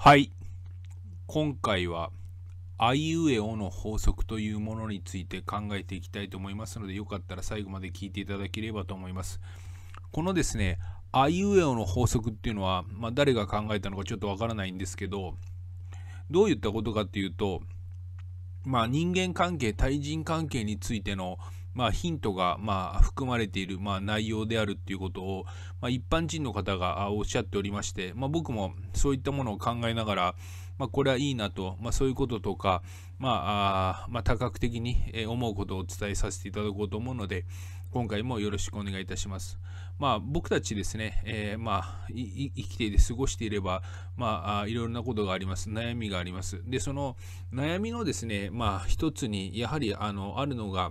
はい今回は「あいうえお」の法則というものについて考えていきたいと思いますのでよかったら最後まで聞いていただければと思いますこのですね「あいうえお」の法則っていうのは、まあ、誰が考えたのかちょっとわからないんですけどどういったことかっていうとまあ人間関係対人関係についての、まあ、ヒントが、まあ、含まれている、まあ、内容であるっていうことを、まあ、一般人の方がおっしゃっておりまして、まあ、僕もそういったものを考えながら、まあ、これはいいなと、まあ、そういうこととか、まあ、あまあ、多角的に思うことをお伝えさせていただこうと思うので、今回もよろしくお願いいたします。まあ、僕たちですね、えー、まあ、生きていて過ごしていれば、まあ、いろいろなことがあります。悩みがあります。で、その悩みのですね、まあ、一つに、やはり、あの、あるのが、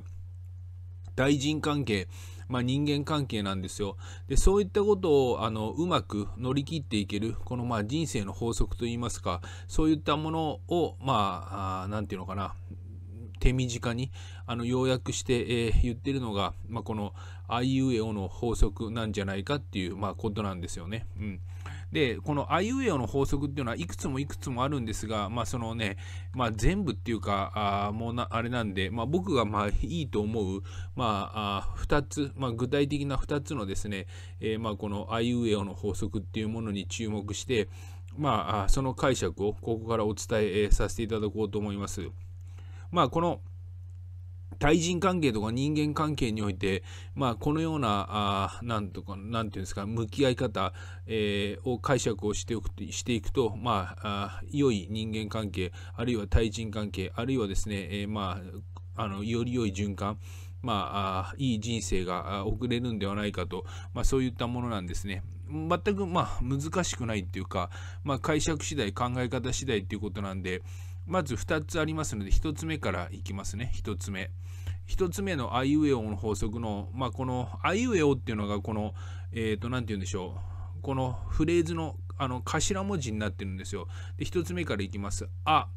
対人関係、まあ、人間関係なんですよでそういったことをあのうまく乗り切っていけるこのまあ人生の法則といいますかそういったものをまあ何て言うのかな手短にあの要約して、えー、言ってるのが、まあ、この「あいうえお」の法則なんじゃないかっていう、まあ、ことなんですよね。うんで、このあいうえおの法則っていうのはいくつもいくつもあるんですが、まあそのね、まあ全部っていうか、あもうなあれなんで、まあ僕がまあいいと思う、まああ2つ、まあ具体的な2つのですね、えー、まあこのあいうえおの法則っていうものに注目して、まあその解釈をここからお伝えさせていただこうと思います。まあこの対人関係とか人間関係において、まあ、このような、あなんとか、なんていうんですか、向き合い方、えー、を解釈をしておく、していくと、まあ、あ良い人間関係、あるいは対人関係、あるいはですね、えー、まあ、あの、より良い循環、まあ、いい人生が送れるんではないかと、まあ、そういったものなんですね。全く、まあ、難しくないっていうか、まあ、解釈次第、考え方次第っていうことなんで、まず2つありますので、1つ目からいきますね。1つ目。1つ目のあいうえおの法則の、まあ、このあいうえおっていうのが、この、えっ、ー、と、何て言うんでしょう。このフレーズのあの頭文字になってるんですよ。で、1つ目からいきます。あ、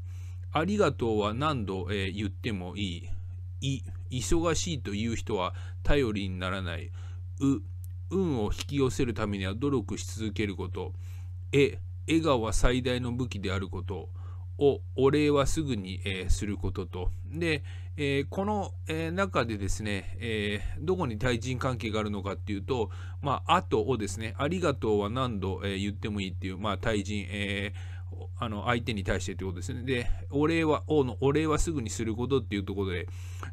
ありがとうは何度、えー、言ってもいい。い、忙しいという人は頼りにならない。う、運を引き寄せるためには努力し続けること。え、笑顔は最大の武器であること。をお礼はすぐに、えー、することと。で、えー、この、えー、中でですね、えどこに対人関係があるのかっていうと、まあ、あとをですね、ありがとうは何度、え言ってもいいっていう、まあ、対人、えーあの相手に対してということですね。で、お礼は、王のお礼はすぐにすることっていうところで、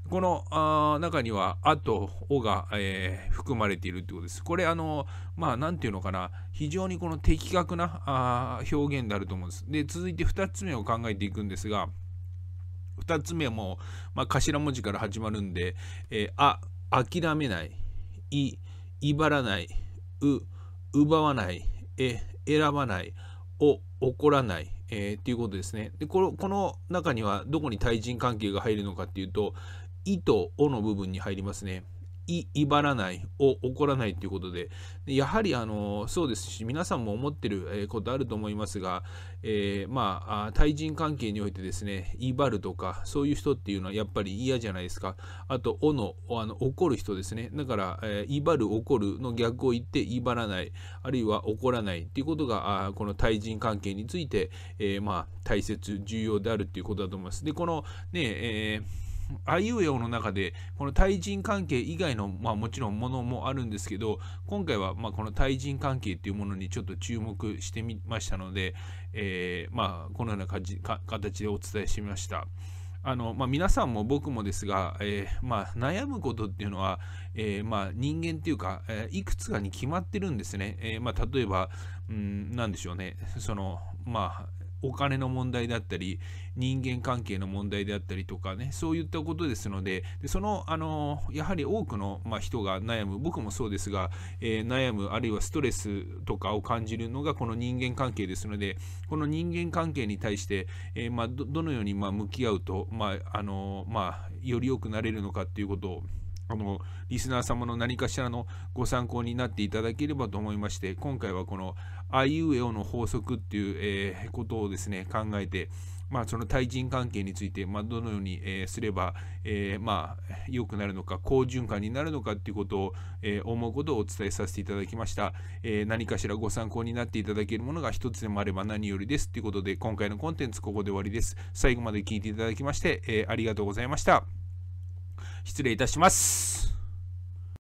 このあ中には、あと、おが、えー、含まれているということです。これ、あの、まあ、なんていうのかな、非常にこの的確なあ表現であると思うんです。で、続いて2つ目を考えていくんですが、2つ目も、まあ、頭文字から始まるんで、えー、あ、諦めない、い、いばらない、う、奪わない、え、選ばない、を起こらない、えー、っていうことですねでこの。この中にはどこに対人関係が入るのかっていうと、意とおの部分に入りますね。い、いばらない、を怒らないということで、やはりあの、そうですし、皆さんも思ってることあると思いますが、えー、まあ、対人関係においてですね、いばるとか、そういう人っていうのはやっぱり嫌じゃないですか。あと、おの、あの怒る人ですね。だから、えー、いばる、怒るの逆を言って、いばらない、あるいは怒らないっていうことが、あこの対人関係について、えー、まあ、大切、重要であるっていうことだと思います。で、このね、えーあいうえおの中で、この対人関係以外の、まあもちろんものもあるんですけど、今回は、まあこの対人関係っていうものにちょっと注目してみましたので、えー、まあこのようなかじか形でお伝えしました。あのまあ、皆さんも僕もですが、えー、まあ、悩むことっていうのは、えー、ま人間っていうか、えいくつかに決まってるんですね。えま例えば、うん、なでしょうね、そのまあお金の問題だったり人間関係の問題であったりとかねそういったことですのででそのあのやはり多くの、まあ、人が悩む僕もそうですが、えー、悩むあるいはストレスとかを感じるのがこの人間関係ですのでこの人間関係に対して、えー、まあ、どのようにま向き合うと、まああのまより良くなれるのかっていうことをあのリスナー様の何かしらのご参考になっていただければと思いまして今回はこの「あいうえおの法則」っていう、えー、ことをですね考えて、まあ、その対人関係について、まあ、どのように、えー、すれば、えー、まあ、良くなるのか好循環になるのかっていうことを、え思うことをお伝えさせていただきました、え何かしらご参考になっていただけるものが一つでもあれば何よりですということで今回のコンテンツここで終わりです最後まで聞いていただきまして、えありがとうございました失礼いたします